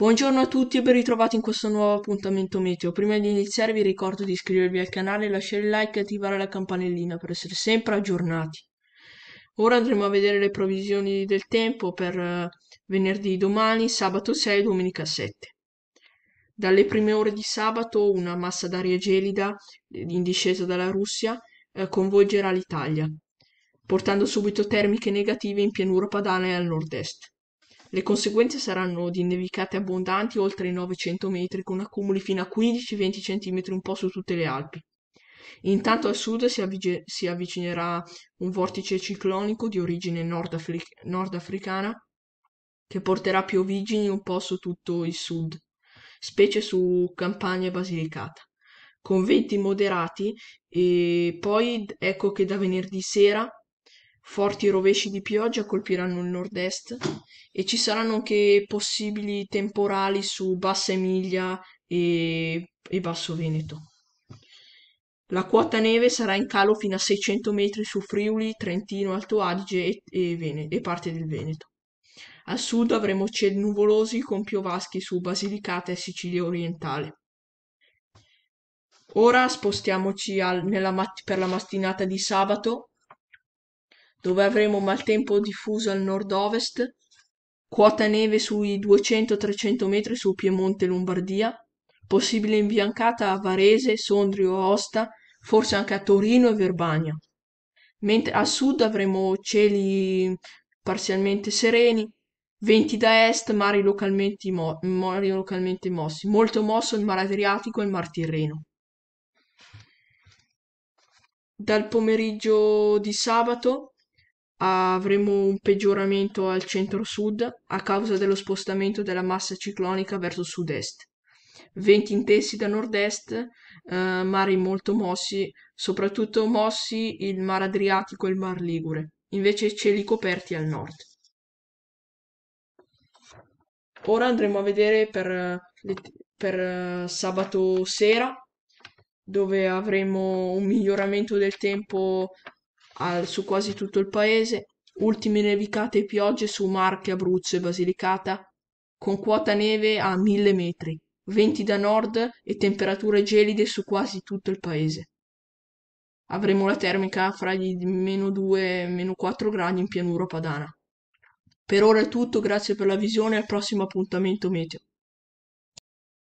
Buongiorno a tutti e ben ritrovati in questo nuovo appuntamento meteo. Prima di iniziare vi ricordo di iscrivervi al canale, lasciare il like e attivare la campanellina per essere sempre aggiornati. Ora andremo a vedere le provisioni del tempo per eh, venerdì domani, sabato 6 e domenica 7. Dalle prime ore di sabato una massa d'aria gelida eh, in discesa dalla Russia eh, convolgerà l'Italia, portando subito termiche negative in pianura padana e al nord-est. Le conseguenze saranno di nevicate abbondanti oltre i 900 metri con accumuli fino a 15-20 cm un po' su tutte le Alpi. Intanto al sud si, avvige- si avvicinerà un vortice ciclonico di origine nordafri- nordafricana che porterà piovigini un po' su tutto il sud, specie su Campania e Basilicata. Con venti moderati e poi ecco che da venerdì sera Forti rovesci di pioggia colpiranno il nord-est e ci saranno anche possibili temporali su Bassa Emilia e, e Basso Veneto. La quota neve sarà in calo fino a 600 metri su Friuli, Trentino, Alto Adige e, e, Veneto, e parte del Veneto. Al sud avremo cieli nuvolosi con piovaschi su Basilicata e Sicilia orientale. Ora spostiamoci al, nella, per la mattinata di sabato dove avremo maltempo diffuso al nord-ovest, quota neve sui 200-300 metri su Piemonte e Lombardia, possibile imbiancata a Varese, Sondrio, Aosta, forse anche a Torino e Verbania. Mentre a sud avremo cieli parzialmente sereni, venti da est, mari localmente, mo- mari localmente mossi, molto mosso il mare Adriatico e il mar Tirreno. Dal pomeriggio di sabato avremo un peggioramento al centro-sud a causa dello spostamento della massa ciclonica verso sud-est. Venti intensi da nord-est, eh, mari molto mossi, soprattutto mossi il Mar Adriatico e il Mar Ligure, invece cieli coperti al nord. Ora andremo a vedere per, per eh, sabato sera dove avremo un miglioramento del tempo al, su quasi tutto il paese, ultime nevicate e piogge su Marche, Abruzzo e Basilicata, con quota neve a mille metri, venti da nord e temperature gelide su quasi tutto il paese. Avremo la termica fra i meno 2 e meno 4 gradi in pianura padana. Per ora è tutto, grazie per la visione e al prossimo appuntamento meteo.